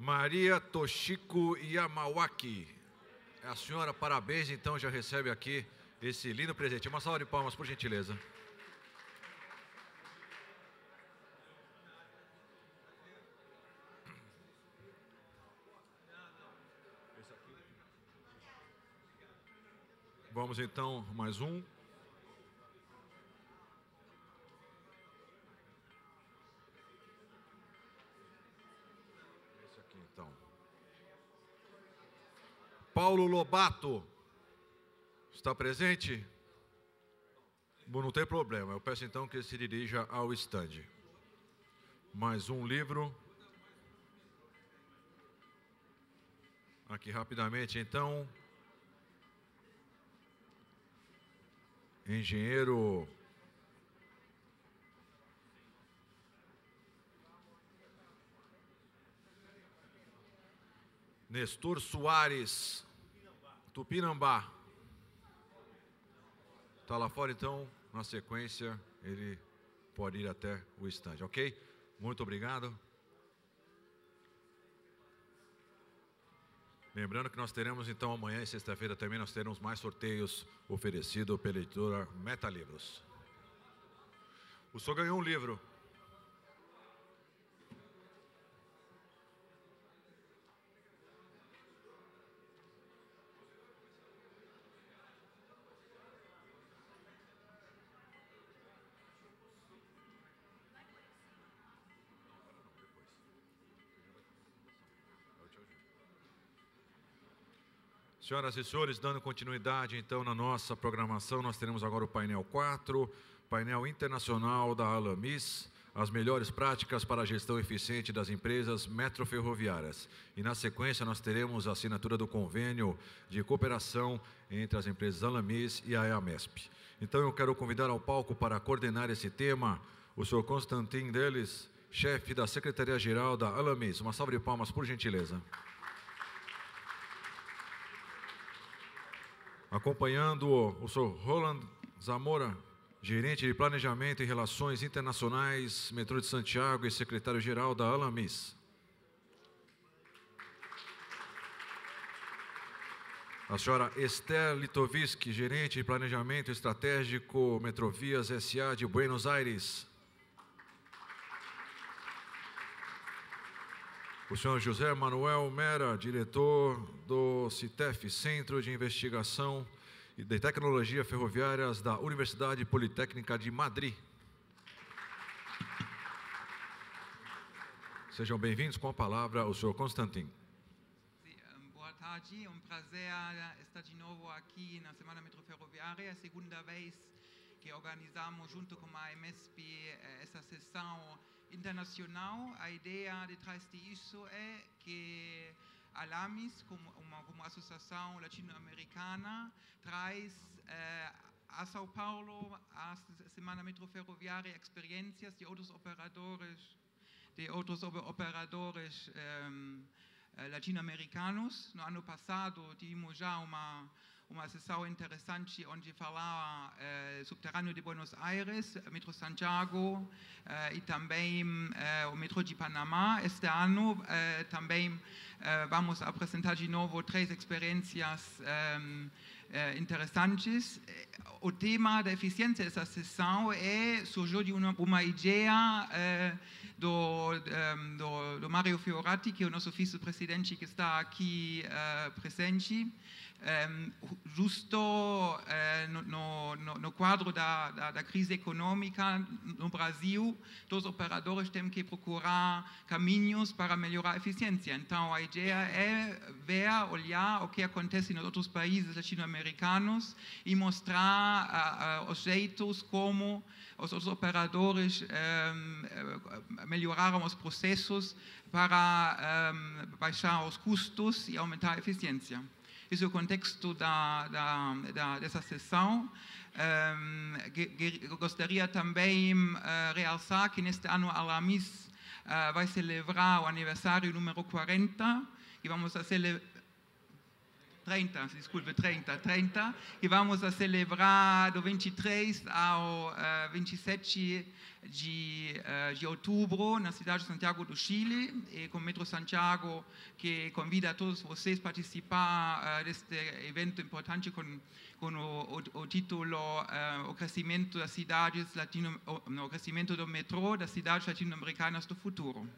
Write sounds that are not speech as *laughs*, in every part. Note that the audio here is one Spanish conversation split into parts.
Maria Toshiko Yamawaki. É a senhora, parabéns, então, já recebe aqui esse lindo presente. Uma salva de palmas, por gentileza. Vamos então, mais um. Paulo Lobato. Está presente? Bom, não tem problema. Eu peço então que ele se dirija ao estande. Mais um livro. Aqui rapidamente, então. Engenheiro Nestor Soares Tupinambá. Está lá fora, então, na sequência, ele pode ir até o estande, ok? Muito obrigado. Lembrando que nós teremos, então, amanhã e sexta-feira também, nós teremos mais sorteios oferecidos pela editora Livros. O senhor ganhou um livro. Senhoras e senhores, dando continuidade então na nossa programação, nós teremos agora o painel 4, painel internacional da Alamis, as melhores práticas para a gestão eficiente das empresas metroferroviárias. E na sequência nós teremos a assinatura do convênio de cooperação entre as empresas Alamis e a EAMESP. Então eu quero convidar ao palco para coordenar esse tema o senhor Constantin Deles, chefe da Secretaria-Geral da Alamis. Uma salva de palmas, por gentileza. acompanhando o senhor Roland Zamora, gerente de Planejamento e Relações Internacionais, Metrô de Santiago e secretário-geral da Alamis. A senhora Esther Litovski, gerente de Planejamento Estratégico Metrovias SA de Buenos Aires. O senhor José Manuel Mera, diretor do CITEF, Centro de Investigação e de Tecnologia Ferroviárias da Universidade Politécnica de Madrid. Sejam bem-vindos com a palavra o senhor Constantin. Boa tarde, é um prazer eh, estar de novo aqui na Semana Metroferroviária, segunda vez que organizamos junto com a MSP eh, essa sessão internacional a ideia detrás disso é que a LAMIS, como uma, como associação latino-americana, traz eh, a São Paulo, a Semana Metroferroviária, experiências de outros operadores, de outros operadores eh, latino-americanos. No ano passado, tivemos já uma uma sessão interessante onde falar é, äh, subterrâneo de Buenos Aires, metrô Santiago é, äh, e também é, äh, o metrô de Panamá. Este ano também vamos apresentar de novo três experiências eh, interessantes. Eh, o tema da eficiência dessa sessão é, surgiu de uma, uma ideia do, do, do, Mario Fiorati, que é o nosso vice-presidente que está aqui eh, presente. Um, ehm, justo uh, eh, no, no, no, quadro da, da, da, crise econômica no Brasil, os operadores têm que procurar caminhos para melhorar a eficiência. Então, a ideia é ver, olhar o que acontece nos outros países latino-americanos e mostrar uh, uh, os jeitos como os outros operadores um, ehm, eh, melhoraram os processos para um, ehm, baixar os custos e aumentar a eficiência. Isso é o contexto da, da, da dessa sessão. Um, ehm, gostaria também uh, realçar que neste ano a Lamis uh, eh, vai celebrar o aniversário número 40 e vamos a celebrar 30, desculpe, 30, 30, e vamos a celebrar do 23 ao uh, eh, 27 de, uh, de outubro, na cidade de Santiago do Chile, e eh, com o Metro Santiago, que convida a todos vocês a participar uh, deste evento importante com, com o, o, o título uh, O Crescimento das Cidades Latino, o, o Crescimento do Metrô das Cidades Latino-Americanas do Futuro.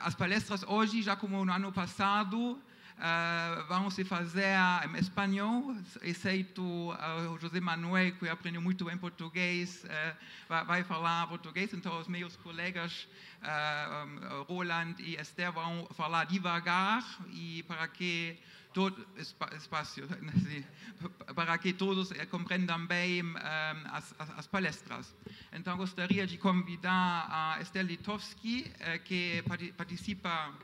as palestras hoje, já como no ano passado, ah, vamos fazer em espanhol, exceto o José Manuel, que aprendeu muito bem português, eh, vai falar português, então os meus colegas ah, Roland e Esther vão falar devagar e para que todo espaço *laughs* para que todos eh, compreendam bem ah, as, as, palestras. Então gostaria de convidar a Esther Litovski, eh, que participa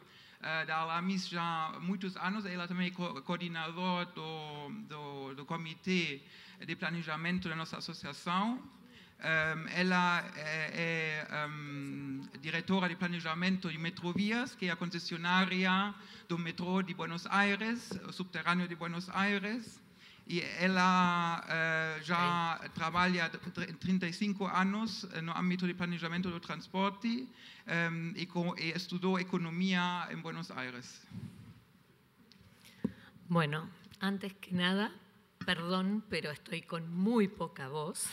eh, da Alamis já há muitos anos, ela também é coordenadora do, do, do Comitê de Planejamento da nossa associação. Um, eh, ela é, é um, eh, diretora de planejamento de metrovias, que é a concessionária do metrô de Buenos Aires, subterrâneo de Buenos Aires. y ella eh, ya trabaja 35 años en el ámbito de planeamiento de transporte em, y, estudió economía en Buenos Aires. Bueno, antes que nada, perdón, pero estoy con muy poca voz,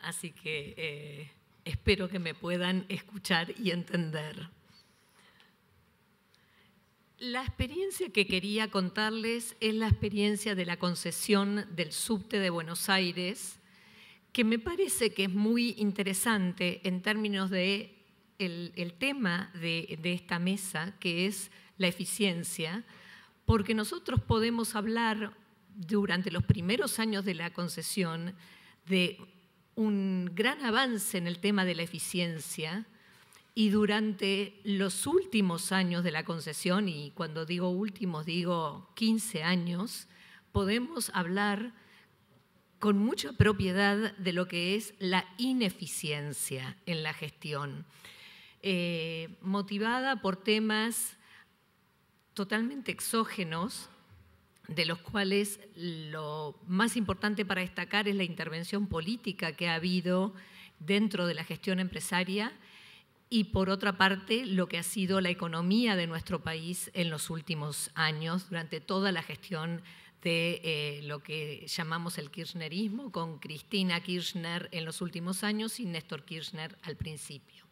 así que eh, espero que me puedan escuchar y entender. La experiencia que quería contarles es la experiencia de la concesión del subte de Buenos Aires, que me parece que es muy interesante en términos de el, tema de, de esta mesa, que es la eficiencia, porque nosotros podemos hablar durante los primeros años de la concesión de un gran avance en el tema de la eficiencia, y durante los últimos años de la concesión, y cuando digo últimos digo 15 años, podemos hablar con mucha propiedad de lo que es la ineficiencia en la gestión, eh, motivada por temas totalmente exógenos, de los cuales lo más importante para destacar es la intervención política que ha habido dentro de la gestión empresaria y por otra parte lo que ha sido la economía de nuestro país en los últimos años, durante toda la gestión de eh, lo que llamamos el kirchnerismo, con Cristina Kirchner en los últimos años y Néstor Kirchner al principio.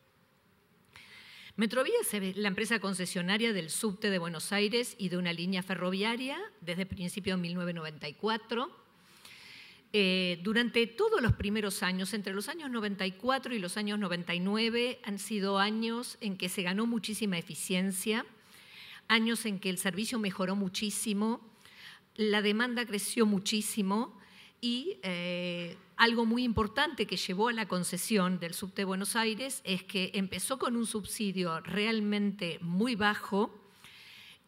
Metrovía es la empresa concesionaria del subte de Buenos Aires y de una línea ferroviaria desde el principio de 1994 eh, durante todos los primeros años, entre los años 94 y los años 99, han sido años en que se ganó muchísima eficiencia, años en que el servicio mejoró muchísimo, la demanda creció muchísimo y eh, algo muy importante que llevó a la concesión del subte de Buenos Aires es que empezó con un subsidio realmente muy bajo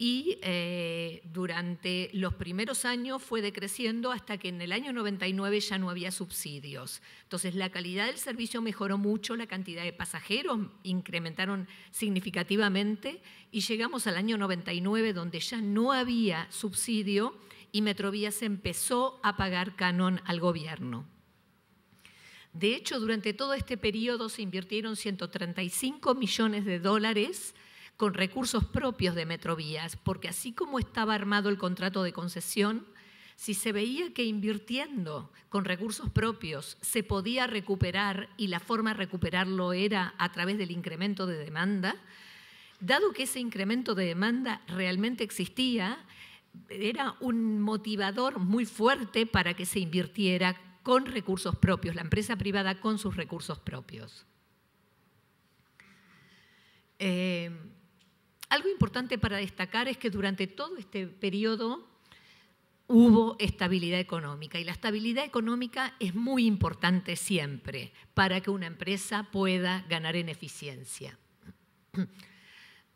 y eh, durante los primeros años fue decreciendo hasta que en el año 99 ya no había subsidios. Entonces la calidad del servicio mejoró mucho, la cantidad de pasajeros incrementaron significativamente y llegamos al año 99 donde ya no había subsidio y Metrovías empezó a pagar canon al gobierno. De hecho, durante todo este periodo se invirtieron 135 millones de dólares con recursos propios de Metrovías, porque así como estaba armado el contrato de concesión, si se veía que invirtiendo con recursos propios se podía recuperar y la forma de recuperarlo era a través del incremento de demanda, dado que ese incremento de demanda realmente existía, era un motivador muy fuerte para que se invirtiera con recursos propios, la empresa privada con sus recursos propios. Eh, algo importante para destacar es que durante todo este periodo hubo estabilidad económica y la estabilidad económica es muy importante siempre para que una empresa pueda ganar en eficiencia.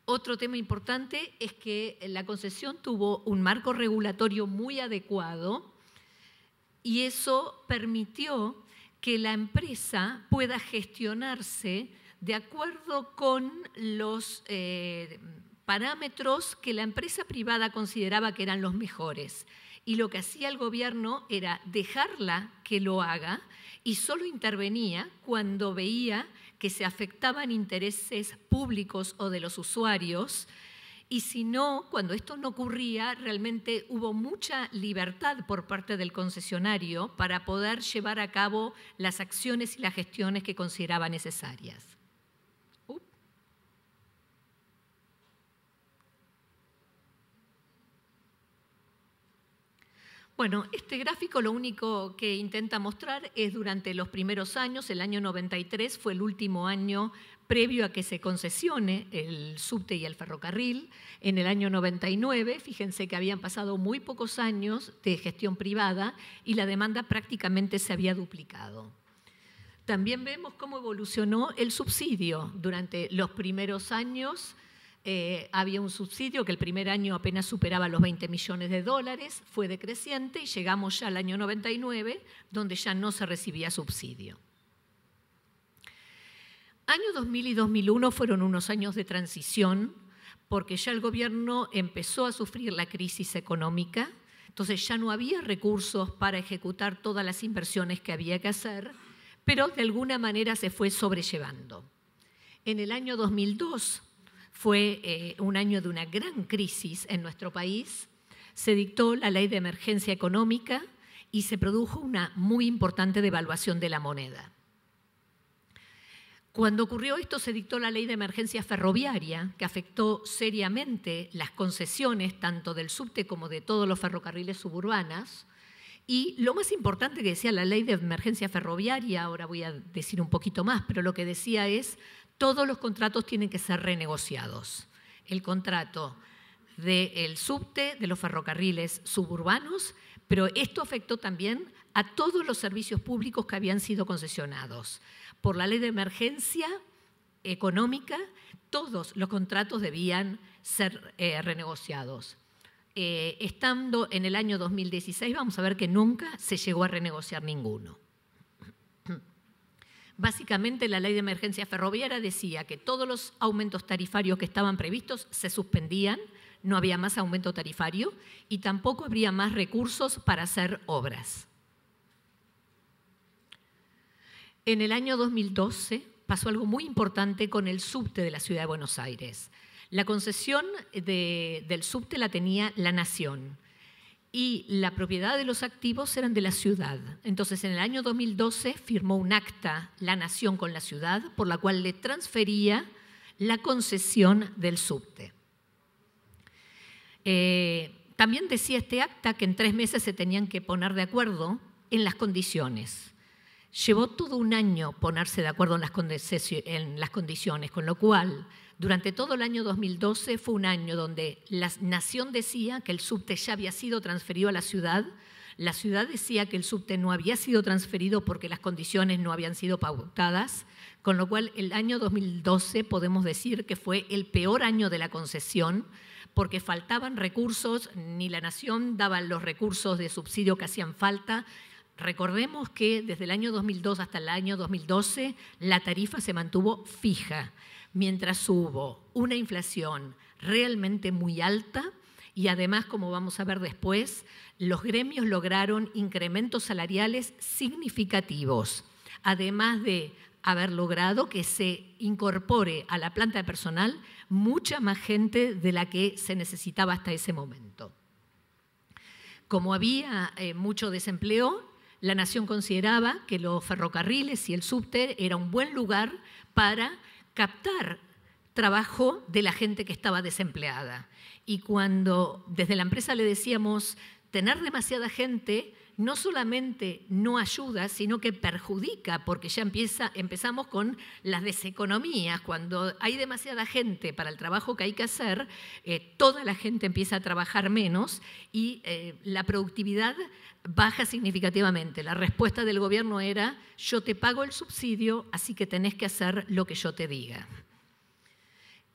Otro tema importante es que la concesión tuvo un marco regulatorio muy adecuado y eso permitió que la empresa pueda gestionarse de acuerdo con los eh, parámetros que la empresa privada consideraba que eran los mejores. Y lo que hacía el gobierno era dejarla que lo haga y solo intervenía cuando veía que se afectaban intereses públicos o de los usuarios. Y si no, cuando esto no ocurría, realmente hubo mucha libertad por parte del concesionario para poder llevar a cabo las acciones y las gestiones que consideraba necesarias. Bueno, este gráfico lo único que intenta mostrar es durante los primeros años, el año 93 fue el último año previo a que se concesione el subte y el ferrocarril. En el año 99, fíjense que habían pasado muy pocos años de gestión privada y la demanda prácticamente se había duplicado. También vemos cómo evolucionó el subsidio durante los primeros años eh, había un subsidio que el primer año apenas superaba los 20 millones de dólares, fue decreciente y llegamos ya al año 99, donde ya no se recibía subsidio. Año 2000 y 2001 fueron unos años de transición, porque ya el gobierno empezó a sufrir la crisis económica, entonces ya no había recursos para ejecutar todas las inversiones que había que hacer, pero de alguna manera se fue sobrellevando. En el año 2002 fue eh, un año de una gran crisis en nuestro país. Se dictó la ley de emergencia económica y se produjo una muy importante devaluación de la moneda. Cuando ocurrió esto se dictó la ley de emergencia ferroviaria que afectó seriamente las concesiones tanto del subte como de todos los ferrocarriles suburbanas. Y lo más importante que decía la ley de emergencia ferroviaria, ahora voy a decir un poquito más, pero lo que decía es todos los contratos tienen que ser renegociados. El contrato del subte, de los ferrocarriles suburbanos, pero esto afectó también a todos los servicios públicos que habían sido concesionados. Por la ley de emergencia económica, todos los contratos debían ser eh, renegociados. Eh, estando en el año 2016, vamos a ver que nunca se llegó a renegociar ninguno. Básicamente la ley de emergencia ferroviaria decía que todos los aumentos tarifarios que estaban previstos se suspendían, no había más aumento tarifario y tampoco habría más recursos para hacer obras. En el año 2012 pasó algo muy importante con el subte de la Ciudad de Buenos Aires. La concesión del subte la tenía la Nación y la propiedad de los activos eran de la ciudad. Entonces, en el año 2012 firmó un acta la nación con la ciudad por la cual le transfería la concesión del subte. Eh, también decía este acta que en tres meses se tenían que poner de acuerdo en las condiciones. Llevó todo un año ponerse de acuerdo las, en las condiciones, con lo cual durante todo el año 2012 fue un año donde la nación decía que el subte ya había sido transferido a la ciudad, la ciudad decía que el subte no había sido transferido porque las condiciones no habían sido pautadas, con lo cual el año 2012 podemos decir que fue el peor año de la concesión porque faltaban recursos, ni la nación daba los recursos de subsidio que hacían falta, Recordemos que desde el año 2002 hasta el año 2012 la tarifa se mantuvo fija mientras hubo una inflación realmente muy alta y además, como vamos a ver después, los gremios lograron incrementos salariales significativos, además de haber logrado que se incorpore a la planta de personal mucha más gente de la que se necesitaba hasta ese momento. Como había eh, mucho desempleo, la nación consideraba que los ferrocarriles y el subte era un buen lugar para captar trabajo de la gente que estaba desempleada. Y cuando desde la empresa le decíamos, tener demasiada gente no solamente no ayuda, sino que perjudica, porque ya empieza, empezamos con las deseconomías. Cuando hay demasiada gente para el trabajo que hay que hacer, eh, toda la gente empieza a trabajar menos y eh, la productividad baja significativamente. La respuesta del gobierno era, yo te pago el subsidio, así que tenés que hacer lo que yo te diga.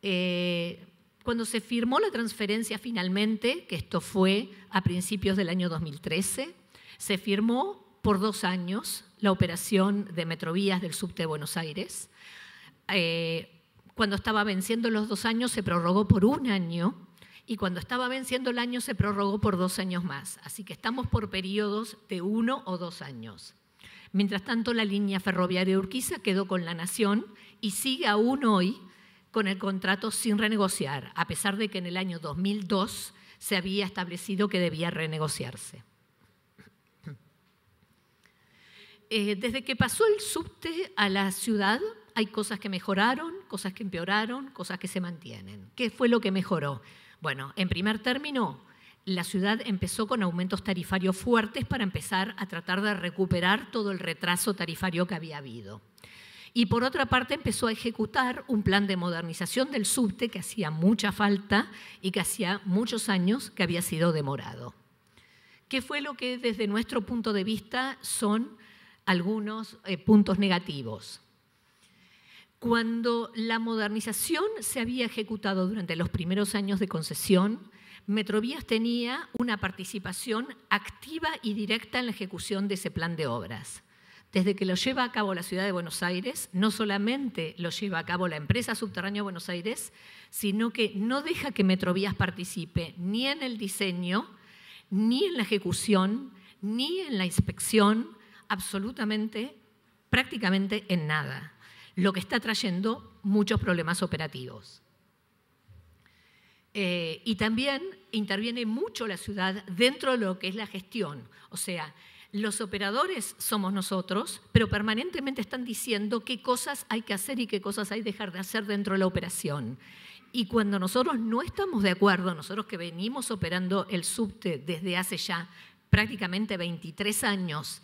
Eh, cuando se firmó la transferencia finalmente, que esto fue a principios del año 2013, se firmó por dos años la operación de Metrovías del subte de Buenos Aires. Eh, cuando estaba venciendo los dos años se prorrogó por un año y cuando estaba venciendo el año se prorrogó por dos años más. Así que estamos por periodos de uno o dos años. Mientras tanto, la línea ferroviaria Urquiza quedó con la Nación y sigue aún hoy con el contrato sin renegociar, a pesar de que en el año 2002 se había establecido que debía renegociarse. Eh, desde que pasó el subte a la ciudad, hay cosas que mejoraron, cosas que empeoraron, cosas que se mantienen. ¿Qué fue lo que mejoró? Bueno, en primer término, la ciudad empezó con aumentos tarifarios fuertes para empezar a tratar de recuperar todo el retraso tarifario que había habido. Y por otra parte empezó a ejecutar un plan de modernización del subte que hacía mucha falta y que hacía muchos años que había sido demorado. ¿Qué fue lo que desde nuestro punto de vista son algunos eh, puntos negativos. Cuando la modernización se había ejecutado durante los primeros años de concesión, Metrovías tenía una participación activa y directa en la ejecución de ese plan de obras. Desde que lo lleva a cabo la ciudad de Buenos Aires, no solamente lo lleva a cabo la empresa subterránea de Buenos Aires, sino que no deja que Metrovías participe ni en el diseño, ni en la ejecución, ni en la inspección, absolutamente, prácticamente en nada, lo que está trayendo muchos problemas operativos. Eh, y también interviene mucho la ciudad dentro de lo que es la gestión. O sea, los operadores somos nosotros, pero permanentemente están diciendo qué cosas hay que hacer y qué cosas hay que dejar de hacer dentro de la operación. Y cuando nosotros no estamos de acuerdo, nosotros que venimos operando el subte desde hace ya prácticamente 23 años,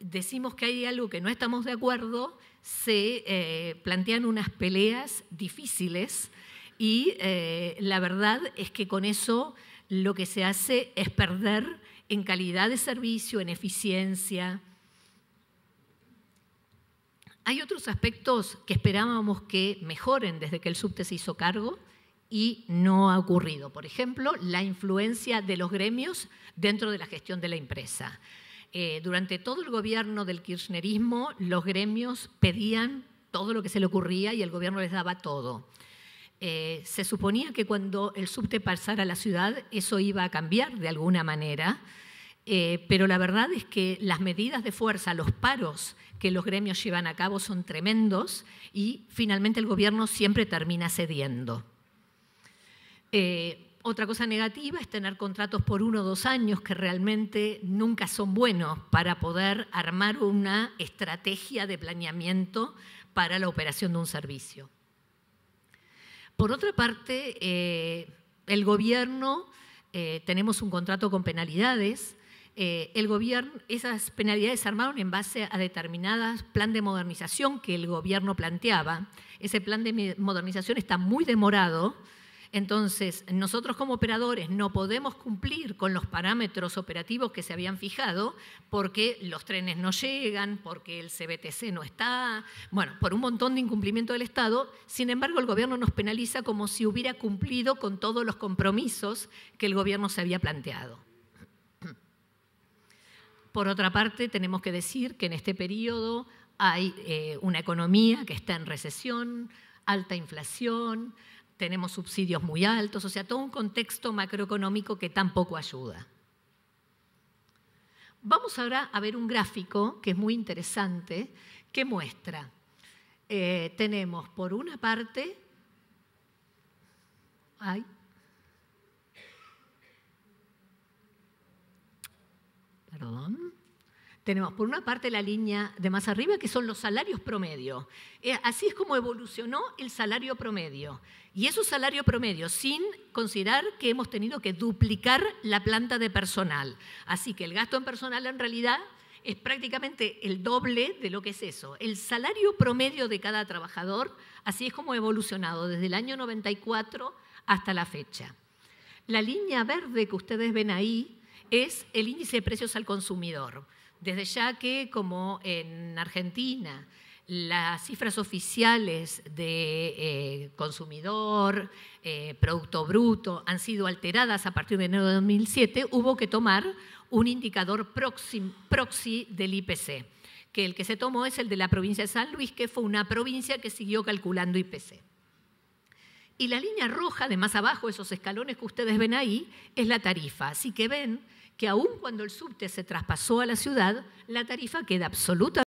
decimos que hay algo que no estamos de acuerdo, se eh, plantean unas peleas difíciles y eh, la verdad es que con eso lo que se hace es perder en calidad de servicio, en eficiencia. Hay otros aspectos que esperábamos que mejoren desde que el subte se hizo cargo y no ha ocurrido. Por ejemplo, la influencia de los gremios dentro de la gestión de la empresa. Eh, durante todo el gobierno del kirchnerismo, los gremios pedían todo lo que se le ocurría y el gobierno les daba todo. Eh, se suponía que cuando el subte pasara a la ciudad eso iba a cambiar de alguna manera, eh, pero la verdad es que las medidas de fuerza, los paros que los gremios llevan a cabo son tremendos y finalmente el gobierno siempre termina cediendo otra cosa negativa es tener contratos por uno o dos años que realmente nunca son buenos para poder armar una estrategia de planeamiento para la operación de un servicio. Por otra parte, eh, el gobierno, eh, tenemos un contrato con penalidades, eh, el gobierno, esas penalidades se armaron en base a determinadas plan de modernización que el gobierno planteaba. Ese plan de modernización está muy demorado, entonces, nosotros como operadores no podemos cumplir con los parámetros operativos que se habían fijado porque los trenes no llegan, porque el CBTC no está, bueno, por un montón de incumplimiento del Estado. Sin embargo, el gobierno nos penaliza como si hubiera cumplido con todos los compromisos que el gobierno se había planteado. Por otra parte, tenemos que decir que en este periodo hay eh, una economía que está en recesión, alta inflación, tenemos subsidios muy altos, o sea, todo un contexto macroeconómico que tampoco ayuda. Vamos ahora a ver un gráfico que es muy interesante, que muestra, eh, tenemos por una parte, perdón, tenemos por una parte la línea de más arriba, que son los salarios promedio. Eh, así es como evolucionó el salario promedio. Y es un salario promedio, sin considerar que hemos tenido que duplicar la planta de personal. Así que el gasto en personal en realidad es prácticamente el doble de lo que es eso. El salario promedio de cada trabajador, así es como ha evolucionado desde el año 94 hasta la fecha. La línea verde que ustedes ven ahí es el índice de precios al consumidor. Desde ya que, como en Argentina, las cifras oficiales de eh, consumidor, eh, producto bruto, han sido alteradas a partir de enero de 2007, hubo que tomar un indicador proxy del IPC, que el que se tomó es el de la provincia de San Luis, que fue una provincia que siguió calculando IPC. Y la línea roja de más abajo, esos escalones que ustedes ven ahí, es la tarifa. Así que ven que aun cuando el subte se traspasó a la ciudad, la tarifa queda absolutamente